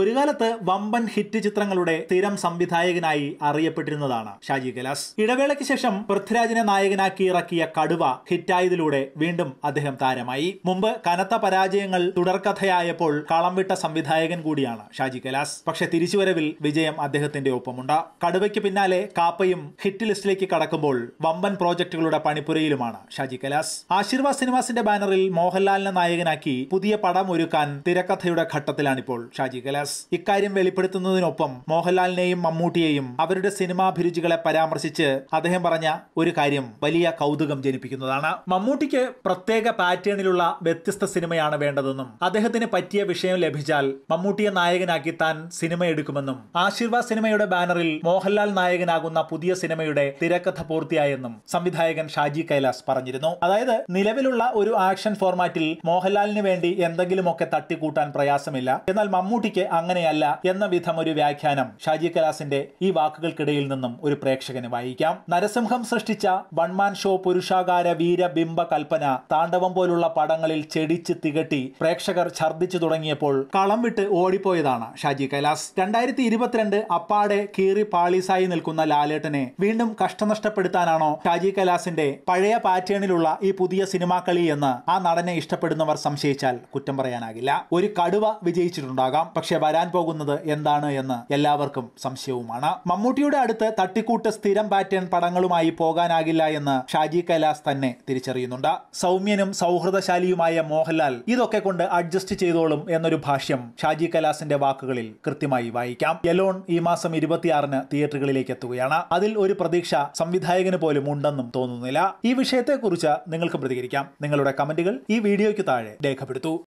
ഒരു കാലത്ത് വമ്പൻ ഹിറ്റ് ചിത്രങ്ങളുടെ സ്ഥിരം സംവിധായകനായി അറിയപ്പെട്ടിരുന്നതാണ് ഷാജി കലാസ് ഇടവേളയ്ക്ക് ശേഷം പൃഥ്വിരാജിനെ നായകനാക്കി ഇറക്കിയ കടുവ ഹിറ്റായതിലൂടെ വീണ്ടും അദ്ദേഹം താരമായി മുമ്പ് കനത്ത പരാജയങ്ങൾ തുടർക്കഥയായപ്പോൾ കളം വിട്ട സംവിധായകൻ കൂടിയാണ് ഷാജി കലാസ് പക്ഷെ തിരിച്ചുവരവിൽ വിജയം അദ്ദേഹത്തിന്റെ ഒപ്പമുണ്ട് കടുവയ്ക്ക് പിന്നാലെ കാപ്പയും ഹിറ്റ് ലിസ്റ്റിലേക്ക് കടക്കുമ്പോൾ വമ്പൻ പ്രോജക്ടുകളുടെ പണിപ്പുരയിലുമാണ് ഷാജി കലാസ് ആശീർവാദ് സിനിമാസിന്റെ ബാനറിൽ മോഹൻലാലിനെ നായകനാക്കി പുതിയ പടം ഒരുക്കാൻ തിരക്കഥയുടെ ഘട്ടത്തിലാണിപ്പോൾ ഷാജി കലാസ് തോമസ് ഇക്കാര്യം വെളിപ്പെടുത്തുന്നതിനൊപ്പം മോഹൻലാലിനെയും മമ്മൂട്ടിയെയും അവരുടെ സിനിമാഭിരുചികളെ പരാമർശിച്ച് അദ്ദേഹം പറഞ്ഞ ഒരു കാര്യം വലിയ കൗതുകം ജനിപ്പിക്കുന്നതാണ് മമ്മൂട്ടിക്ക് പ്രത്യേക പാറ്റേണിലുള്ള വ്യത്യസ്ത സിനിമയാണ് വേണ്ടതെന്നും അദ്ദേഹത്തിന് പറ്റിയ വിഷയം ലഭിച്ചാൽ മമ്മൂട്ടിയെ നായകനാക്കി താൻ സിനിമ എടുക്കുമെന്നും ആശീർവാദ് സിനിമയുടെ ബാനറിൽ മോഹൻലാൽ നായകനാകുന്ന പുതിയ സിനിമയുടെ തിരക്കഥ പൂർത്തിയായെന്നും സംവിധായകൻ ഷാജി കൈലാസ് പറഞ്ഞിരുന്നു അതായത് നിലവിലുള്ള ഒരു ആക്ഷൻ ഫോർമാറ്റിൽ മോഹൻലാലിന് വേണ്ടി എന്തെങ്കിലുമൊക്കെ തട്ടിക്കൂട്ടാൻ പ്രയാസമില്ല എന്നാൽ മമ്മൂട്ടിക്ക് അങ്ങനെയല്ല എന്ന വിധം ഒരു വ്യാഖ്യാനം ഷാജി കലാസിന്റെ ഈ വാക്കുകൾക്കിടയിൽ നിന്നും ഒരു പ്രേക്ഷകന് വായിക്കാം നരസിംഹം സൃഷ്ടിച്ച വൺമാൻ ഷോ പുരുഷാകാര വീരബിംബ കൽപ്പന താണ്ഡവം പോലുള്ള പടങ്ങളിൽ ചെടിച്ച് തികട്ടി പ്രേക്ഷകർ ഛർദ്ദിച്ചു തുടങ്ങിയപ്പോൾ കളം വിട്ട് ഓടിപ്പോയതാണ് ഷാജി കൈലാസ് രണ്ടായിരത്തി ഇരുപത്തിരണ്ട് അപ്പാടെ കീറി പാളീസായി നിൽക്കുന്ന ലാലേട്ടനെ വീണ്ടും കഷ്ടനഷ്ടപ്പെടുത്താനാണോ ഷാജി കൈലാസിന്റെ പഴയ പാറ്റേണിലുള്ള ഈ പുതിയ സിനിമാ കളി എന്ന് ആ നടനെ ഇഷ്ടപ്പെടുന്നവർ സംശയിച്ചാൽ കുറ്റം പറയാനാകില്ല ഒരു കടുവ വിജയിച്ചിട്ടുണ്ടാകാം പക്ഷെ പക്ഷെ വരാൻ പോകുന്നത് എന്താണ് എന്ന് എല്ലാവർക്കും സംശയവുമാണ് മമ്മൂട്ടിയുടെ അടുത്ത് തട്ടിക്കൂട്ട് സ്ഥിരം പാറ്റേൺ പടങ്ങളുമായി പോകാനാകില്ല എന്ന് ഷാജി കൈലാസ് തന്നെ തിരിച്ചറിയുന്നുണ്ട് സൗമ്യനും സൗഹൃദശാലിയുമായ മോഹൻലാൽ ഇതൊക്കെ കൊണ്ട് അഡ്ജസ്റ്റ് ചെയ്തോളും എന്നൊരു ഭാഷ്യം ഷാജി കൈലാസിന്റെ വാക്കുകളിൽ കൃത്യമായി വായിക്കാം യലോൺ ഈ മാസം ഇരുപത്തിയാറിന് തിയേറ്ററുകളിലേക്ക് എത്തുകയാണ് അതിൽ ഒരു പ്രതീക്ഷ സംവിധായകന് പോലും ഉണ്ടെന്നും തോന്നുന്നില്ല ഈ വിഷയത്തെക്കുറിച്ച് നിങ്ങൾക്ക് പ്രതികരിക്കാം നിങ്ങളുടെ കമന്റുകൾ ഈ വീഡിയോയ്ക്ക് താഴെ രേഖപ്പെടുത്തൂ